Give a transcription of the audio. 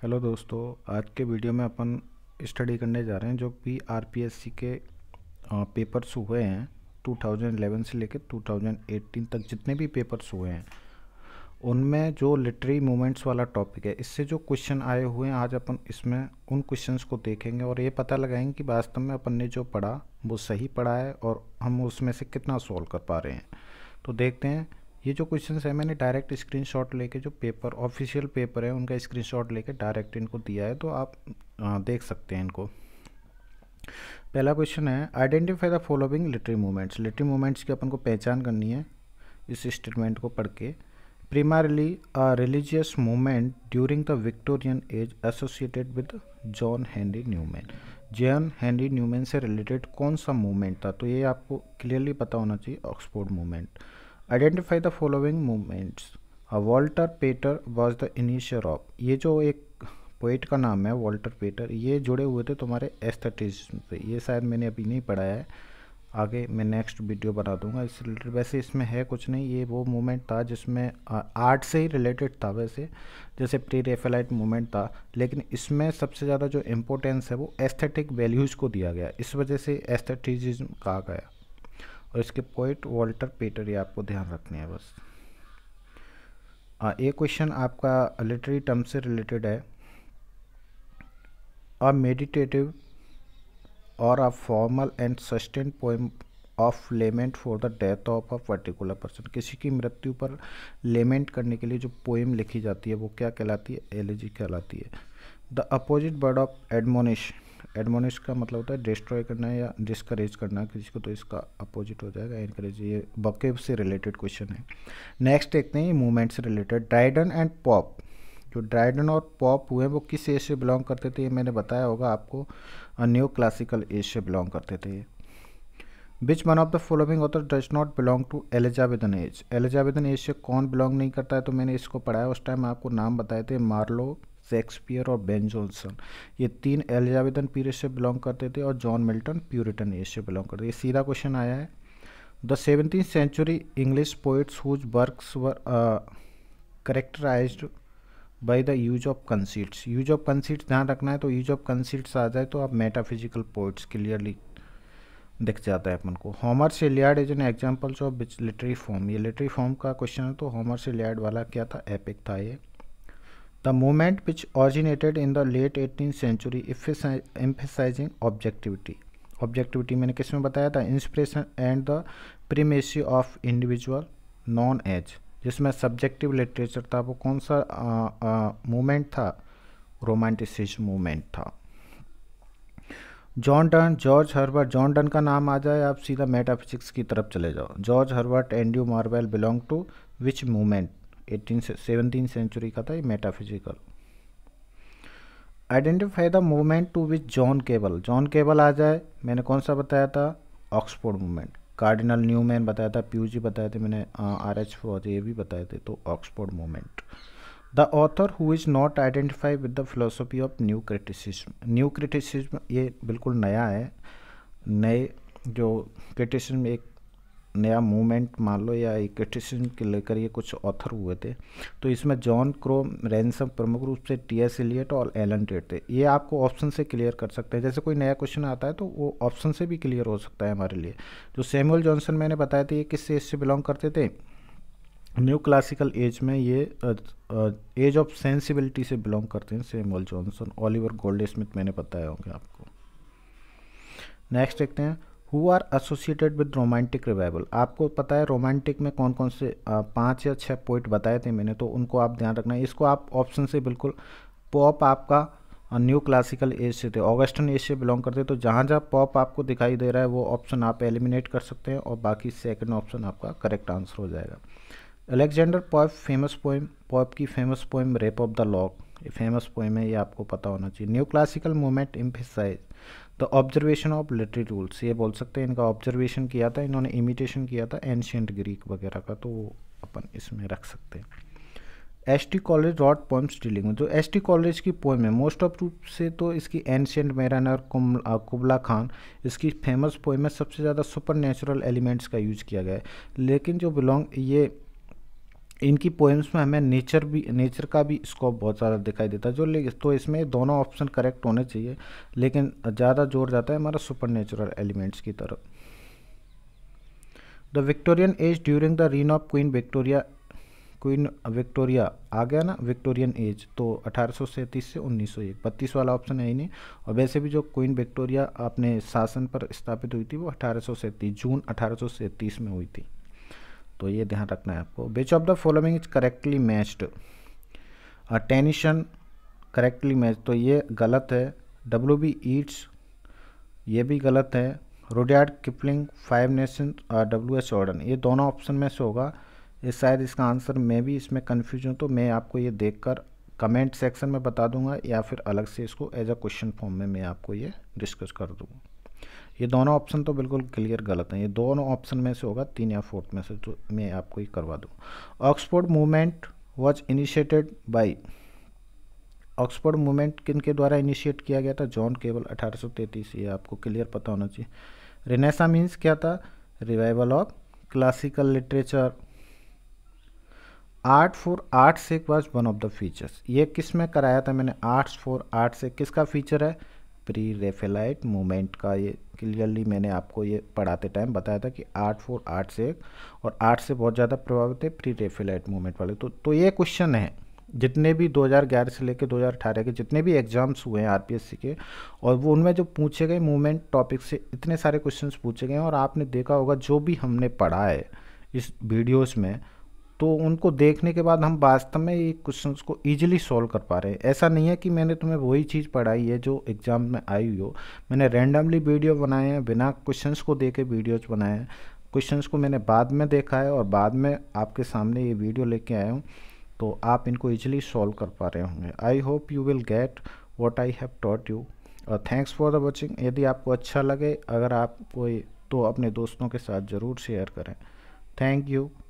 Hello दोस्तों आज के वीडियो में अपन स्टडी करने जा रहे हैं जो P R P S C के पेपर्स हुए हैं 2011 से लेकर 2018 तक जितने भी पेपर्स हुए हैं उनमें जो लिटरी मूवमेंट्स वाला टॉपिक है इससे जो क्वेश्चन आए हुए हैं आज अपन इसमें उन क्वेश्चंस को देखेंगे और ये पता लगाएंगे कि वास्तव में अपन ने जो पढ़ा वो सही पढ़ा है और हम उसमें से कितना सॉल्व कर पा रहे हैं तो देखते हैं ये जो क्वेश्चन है मैंने डायरेक्ट स्क्रीनशॉट लेके जो पेपर ऑफिशियल पेपर है उनका स्क्रीनशॉट लेके डायरेक्ट इनको दिया है तो आप आ, देख सकते हैं इनको पहला क्वेश्चन है identify the following literary movements literary movements की अपन को पहचान करनी है इस स्टेटमेंट को पढ़ के primarily a religious movement during the Victorian age associated with John Henry Newman John Henry Newman से रिलेटेड कौन सा मूवमेंट था तो ये आपको क्लियरली पता होना चाहिए Oxford movement identify the following movements Walter Pater was the initiator of ये जो एक पोइट का नाम है वॉल्टर पेटर ये जुड़े हुए थे तुम्हारे एस्थेटिज्म से ये शायद मैंने अभी नहीं पढ़ाया है आगे मैं नेक्स्ट वीडियो बना दूंगा इस रिलेटेड वैसे इसमें है कुछ नहीं ये वो मूवमेंट था जिसमें आर्ट से ही रिलेटेड था वैसे जैसे प्री रेफेलाइट मूवमेंट था लेकिन इसमें सबसे ज़्यादा जो इम्पोर्टेंस है वो एस्थेटिक वैल्यूज़ को दिया गया इस वजह से एस्थेटिज्म कहा गया और इसके पोइट वॉल्टर पेटर ये आपको ध्यान रखने हैं बस आ, ये क्वेश्चन आपका लिटरी टर्म से रिलेटेड है अ मेडिटेटिव और a formal and sustain poem of lament for the death of a particular person किसी की मृत्यु पर लेमेंट करने के लिए जो पोइम लिखी जाती है वो क्या कहलाती है एलिजी कहलाती है the opposite word of admonish admonish का मतलब होता है डिस्ट्रॉय करना है या डिस्करेज करना किसी को तो इसका अपोजिट हो जाएगा इनकरेज ये बके से रिलेटेड क्वेश्चन है नेक्स्ट देखते हैं मूवमेंट से रिलेटेड ड्राइडन एंड पॉप जो ड्राइडन और पॉप हुए वो किस एज से बिलोंग करते थे ये मैंने बताया होगा आपको न्यू क्लासिकल एज से बिलोंग करते थे ये which one of the following author does not belong to Elizabethan age Elizabethan age से कौन बिलोंग नहीं करता है तो मैंने इसको पढ़ाया उस टाइम आपको नाम बताए थे मार्लो शेक्सपियर और बेन जॉनसन ये तीन एलिजाबेथन पीरियड से बिलोंग करते थे और जॉन मिल्टन प्यूरिटन एज से बिलोंग करते थे ये सीधा क्वेश्चन आया है the seventeen century English poets whose works were characterise by the use of conceits use of conceits ध्यान रखना है तो यूज ऑफ कंसीट्स आ जाए तो आप मेटाफिजिकल पोइट्स क्लियरली दिख जाता है अपन को होमर से Iliad is an examples of literary form ये लिटरी फॉर्म का क्वेश्चन है तो होमर से लियाड वाला क्या था एपिक था ये The movement which originated in the late 18th century emphasizing objectivity. Objectivity मैंने किसमें बताया था inspiration and the primacy of individual non age जिसमें सब्जेक्टिव लिटरेचर था वो कौन सा मोमेंट था रोमांटिसिज मूवमेंट था John Donne George Herbert John Donne का नाम आ जाए आप सीधा मेटाफिजिक्स की तरफ चले जाओ George Herbert Andrew Marvell belong to which movement eighteen seventeen century का था ये metaphysical identify the movement to which John Keble John Keble आ जाए मैंने कौन सा बताया था ऑक्सफोर्ड मूवमेंट कार्डिनल न्यूमैन बताया था पीयूजी बताए थे मैंने आर एच और ये भी बताए थे तो Oxford movement the author who is not identify with the philosophy of new criticism new criticism ये बिल्कुल नया है नए जो क्रिटिसिज्म एक नया मूवमेंट मान लो या इक्विटिशन के लेकर ये कुछ ऑथर हुए थे तो इसमें जॉन क्रो रैनसम प्रमुख रूप से टी एस एलियट और एलन टेट थे ये आपको ऑप्शन से क्लियर कर सकते हैं जैसे कोई नया क्वेश्चन आता है तो वो ऑप्शन से भी क्लियर हो सकता है हमारे लिए जो सेमुअल जॉनसन मैंने बताया था ये किस एज से बिलोंग करते थे न्यू क्लासिकल एज में ये एज ऑफ सेंसिबिलिटी से बिलोंग करते हैं Samuel Johnson Oliver Goldsmith मैंने बताया होंगे आपको नेक्स्ट देखते हैं who are associated with romantic revival आपको पता है रोमांटिक में कौन कौन से पाँच या छः पॉइंट बताए थे मैंने तो उनको आप ध्यान रखना है इसको आप ऑप्शन से बिल्कुल पॉप आपका न्यू क्लासिकल एज से थे ऑगस्टन एज से बिलोंग करते तो जहाँ जहाँ पॉप आपको दिखाई दे रहा है वो ऑप्शन आप एलिमिनेट कर सकते हैं और बाकी सेकेंड ऑप्शन आपका करेक्ट आंसर हो जाएगा Alexander Pope famous poem Pope की famous poem Rape of the Lock famous poem है ये आपको पता होना चाहिए new classical movement emphasise the observation of literary rules ये बोल सकते हैं इनका ऑब्जर्वेशन किया था इन्होंने इमिटेशन किया था एंशियंट ग्रीक वगैरह का तो वो अपन इसमें रख सकते हैं S T Coleridge wrote poems dealing में जो एस टी कॉलेज की पोएम है मोस्ट ऑफ रूप से तो इसकी मैरान और कुबला खान इसकी फेमस पोएम में सबसे ज़्यादा सुपर नेचुरल एलिमेंट्स का यूज किया गया है लेकिन जो बिलोंग ये इनकी पोएम्स में हमें नेचर भी नेचर का भी स्कोप बहुत ज़्यादा दिखाई देता है जो तो इसमें दोनों ऑप्शन करेक्ट होने चाहिए लेकिन ज़्यादा जोर जाता है हमारा सुपर नेचुरल एलिमेंट्स की तरफ the Victorian age during the reign of Queen Victoria Queen Victoria आ गया ना विक्टोरियन एज तो अठारह से उन्नीस सौ एक बत्तीस वाला ऑप्शन है ही नहीं और वैसे भी जो क्वीन विक्टोरिया अपने शासन पर स्थापित हुई थी वो अठारह जून अठारह में हुई थी तो ये ध्यान रखना है आपको which of the following is correctly matched Tennyson correctly match तो ये गलत है डब्ल्यू बी ईट्स ये भी गलत है रोडियाड किपलिंग फाइव नेशन और डब्ल्यू एस ऑर्डन ये दोनों ऑप्शन में से होगा ये शायद इसका आंसर मैं भी इसमें कन्फ्यूज हूँ तो मैं आपको ये देखकर कमेंट सेक्शन में बता दूंगा या फिर अलग से इसको एज अ क्वेश्चन फॉर्म में मैं आपको ये डिस्कस कर दूँगा ये दोनों ऑप्शन तो बिल्कुल क्लियर गलत हैं ये दोनों ऑप्शन में से होगा तीन या फोर्थ में से तो मैं आपको ये करवा दूँ Oxford movement was initiated by Oxford movement किन के द्वारा इनिशिएट किया गया था जॉन केवल 1833 ये आपको क्लियर पता होना चाहिए रिनेसा मीन्स क्या था revival of classical literature art for art से was one of the features ये किस में कराया था मैंने आर्ट्स फॉर आर्ट से किसका फीचर है प्री रेफेलाइट मोमेंट का ये क्लियरली मैंने आपको ये पढ़ाते टाइम बताया था कि आठ फोर आठ से एक और आठ से बहुत ज़्यादा प्रभावित है प्री रेफेलाइट मूवमेंट वाले तो तो ये क्वेश्चन है जितने भी 2011 से लेकर 2018 के जितने भी एग्जाम्स हुए हैं आरपीएससी के और वो उनमें जो पूछे गए मूवमेंट टॉपिक से इतने सारे क्वेश्चंस पूछे गए हैं और आपने देखा होगा जो भी हमने पढ़ा है इस वीडियोस में तो उनको देखने के बाद हम वास्तव में ये क्वेश्चन को ईजिली सॉल्व कर पा रहे हैं ऐसा नहीं है कि मैंने तुम्हें वही चीज़ पढ़ाई है जो एग्ज़ाम में आई हुई हो मैंने रैंडमली वीडियो बनाए हैं बिना क्वेश्चंस को दे के वीडियोज़ बनाए हैं क्वेश्चंस को मैंने बाद में देखा है और बाद में आपके सामने ये वीडियो लेके आया हूँ तो आप इनको ईजिली सॉल्व कर पा रहे होंगे I hope you will get what I have taught you और थैंक्स फॉर द वॉचिंग यदि आपको अच्छा लगे अगर आप कोई तो अपने दोस्तों के साथ ज़रूर शेयर करें थैंक यू